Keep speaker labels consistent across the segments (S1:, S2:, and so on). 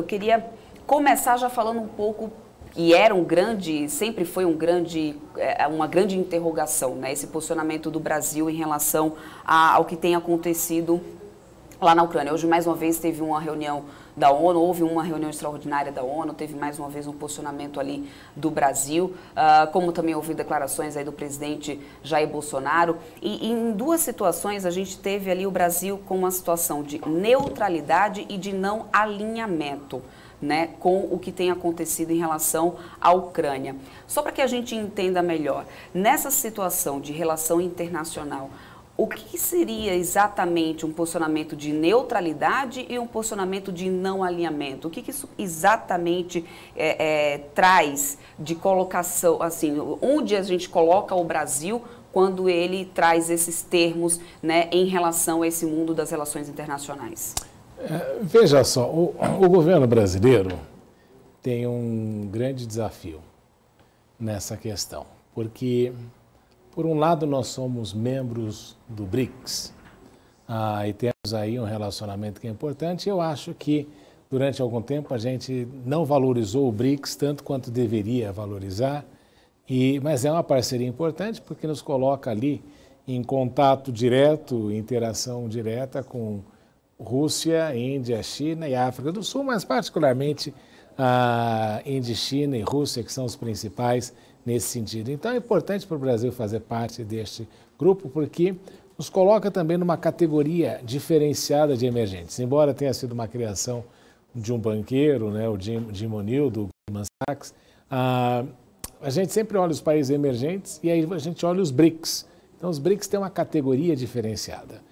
S1: eu queria começar já falando um pouco que era um grande, sempre foi um grande, é, uma grande interrogação, né? Esse posicionamento do Brasil em relação ao que tem acontecido lá na Ucrânia. Hoje, mais uma vez, teve uma reunião da ONU, houve uma reunião extraordinária da ONU, teve mais uma vez um posicionamento ali do Brasil, uh, como também houve declarações aí do presidente Jair Bolsonaro. E, e, em duas situações a gente teve ali o Brasil com uma situação de neutralidade e de não alinhamento. Né, com o que tem acontecido em relação à Ucrânia. Só para que a gente entenda melhor, nessa situação de relação internacional, o que seria exatamente um posicionamento de neutralidade e um posicionamento de não alinhamento? O que, que isso exatamente é, é, traz de colocação, assim, onde a gente coloca o Brasil quando ele traz esses termos né, em relação a esse mundo das relações internacionais?
S2: É, veja só, o, o governo brasileiro tem um grande desafio nessa questão, porque por um lado, nós somos membros do BRICS ah, e temos aí um relacionamento que é importante. Eu acho que durante algum tempo a gente não valorizou o BRICS tanto quanto deveria valorizar, e, mas é uma parceria importante porque nos coloca ali em contato direto, interação direta com Rússia, Índia, China e África do Sul, mas particularmente a Indochina e Rússia, que são os principais nesse sentido. Então é importante para o Brasil fazer parte deste grupo, porque nos coloca também numa categoria diferenciada de emergentes. Embora tenha sido uma criação de um banqueiro, né, o Jim, Jim O'Neill, do Goldman Sachs, a, ah, a gente sempre olha os países emergentes e aí a gente olha os BRICS. Então, os BRICS têm uma categoria diferenciada.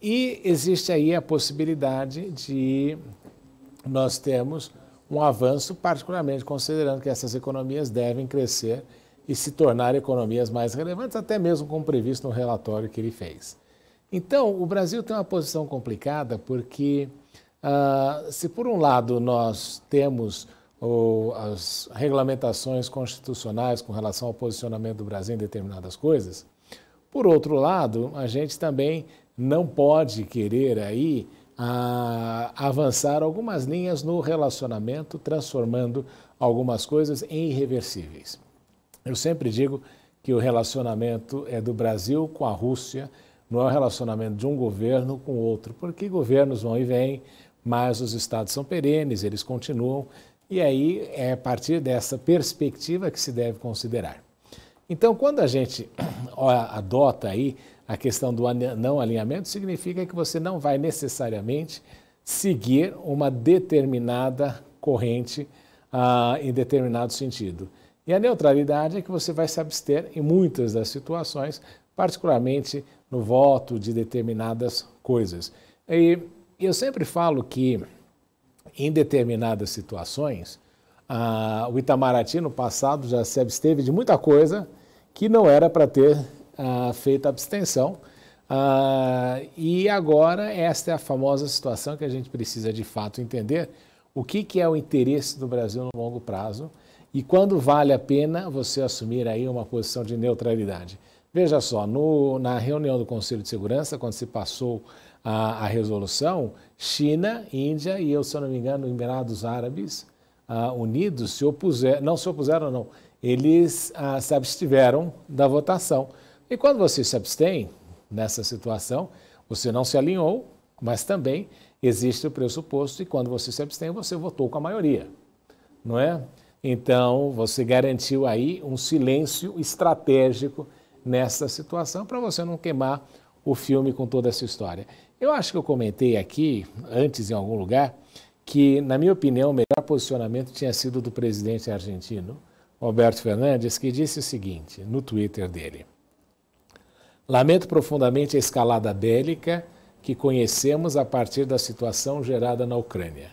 S2: E existe aí a possibilidade de nós termos um avanço, particularmente considerando que essas economias devem crescer e se tornar economias mais relevantes, até mesmo como previsto no relatório que ele fez. Então, o Brasil tem uma posição complicada porque, ah, se por um lado nós temos as regulamentações constitucionais com relação ao posicionamento do Brasil em determinadas coisas, por outro lado, a gente também não pode querer aí a avançar algumas linhas no relacionamento, transformando algumas coisas em irreversíveis. Eu sempre digo que o relacionamento é do Brasil com a Rússia, não é o relacionamento de um governo com outro, porque governos vão e vêm, mas os estados são perenes, eles continuam, e aí é a partir dessa perspectiva que se deve considerar. Então, quando a gente adota aí a questão do não alinhamento significa que você não vai necessariamente seguir uma determinada corrente ah, em determinado sentido. E a neutralidade é que você vai se abster em muitas das situações, particularmente no voto de determinadas coisas. E eu sempre falo que em determinadas situações, ah, o Itamaraty no passado já se absteve de muita coisa que não era para ter ah, feita a abstenção. Ah, e agora, esta é a famosa situação que a gente precisa de fato entender: o que, que é o interesse do Brasil no longo prazo e quando vale a pena você assumir aí uma posição de neutralidade. Veja só, no, na reunião do Conselho de Segurança, quando se passou a, a, resolução, China, Índia e, eu, se eu não me engano, Emirados Árabes uh, Unidos se opuseram, não se opuseram, não, eles uh, se abstiveram da votação. E quando você se abstém nessa situação, você não se alinhou, mas também existe o pressuposto e quando você se abstém, você votou com a maioria, não é? Então, você garantiu aí um silêncio estratégico nessa situação para você não queimar o filme com toda essa história. Eu acho que eu comentei aqui, antes em algum lugar, que, na minha opinião, o melhor posicionamento tinha sido do presidente argentino, Roberto Fernandes, que disse o seguinte no Twitter dele. Lamento profundamente a escalada bélica que conhecemos a partir da situação gerada na Ucrânia.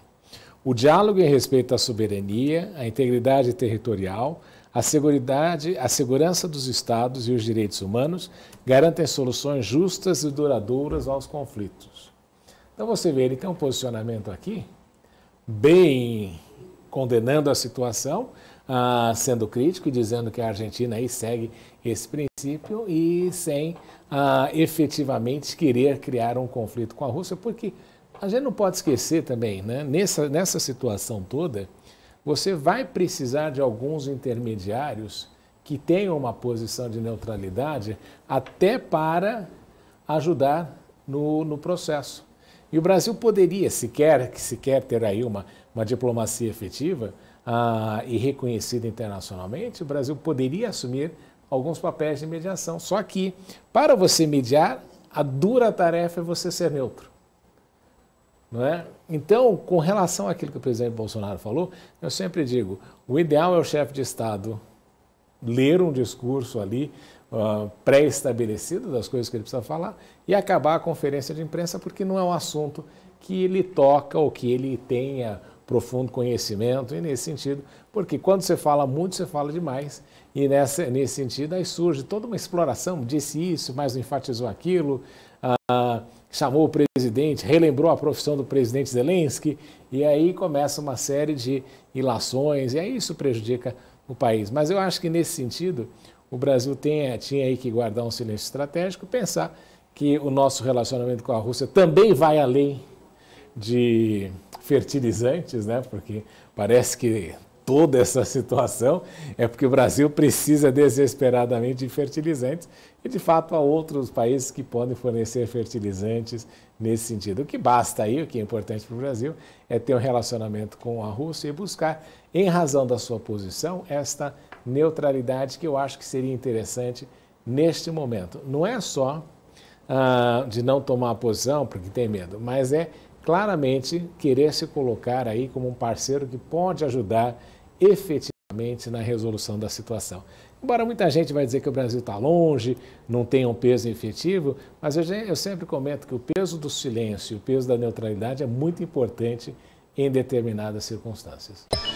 S2: O diálogo em respeito à soberania, à integridade territorial, à seguridade, à segurança dos Estados e os direitos humanos garantem soluções justas e duradouras aos conflitos. Então você vê, ele tem um posicionamento aqui, bem condenando a situação, ah, sendo crítico e dizendo que a Argentina aí segue esse princípio e sem ah, efetivamente querer criar um conflito com a Rússia, porque a gente não pode esquecer também, né? nessa, nessa situação toda, você vai precisar de alguns intermediários que tenham uma posição de neutralidade até para ajudar no, no processo. E o Brasil poderia, se quer, se quer ter aí uma, uma diplomacia efetiva, ah, e reconhecida internacionalmente, o Brasil poderia assumir alguns papéis de mediação. Só que, para você mediar, a dura tarefa é você ser neutro. Não é? Então, com relação àquilo que o presidente Bolsonaro falou, eu sempre digo: o ideal é o chefe de Estado ler um discurso ali uh, pré-estabelecido das coisas que ele precisa falar e acabar a conferência de imprensa, porque não é um assunto que ele toca ou que ele tenha profundo conhecimento e nesse sentido, porque quando você fala muito, você fala demais e nessa, nesse sentido aí surge toda uma exploração, disse isso, mas enfatizou aquilo, ah, chamou o presidente, relembrou a profissão do presidente Zelensky e aí começa uma série de ilações e aí isso prejudica o país. Mas eu acho que nesse sentido o Brasil tem, eh, tinha aí que guardar um silêncio estratégico, pensar que o nosso relacionamento com a Rússia também vai além de fertilizantes, né? Porque parece que toda essa situação é porque o Brasil precisa desesperadamente de fertilizantes e, de fato, há outros países que podem fornecer fertilizantes nesse sentido. O que basta aí, o que é importante para o Brasil, é ter um relacionamento com a Rússia e buscar, em razão da sua posição, esta neutralidade que eu acho que seria interessante neste momento. Não é só ah, de não tomar a posição porque tem medo, mas é claramente querer se colocar aí como um parceiro que pode ajudar efetivamente na resolução da situação. Embora muita gente vai dizer que o Brasil está longe, não tem um peso efetivo, mas eu, eu sempre comento que o peso do silêncio o peso da neutralidade é muito importante em determinadas circunstâncias.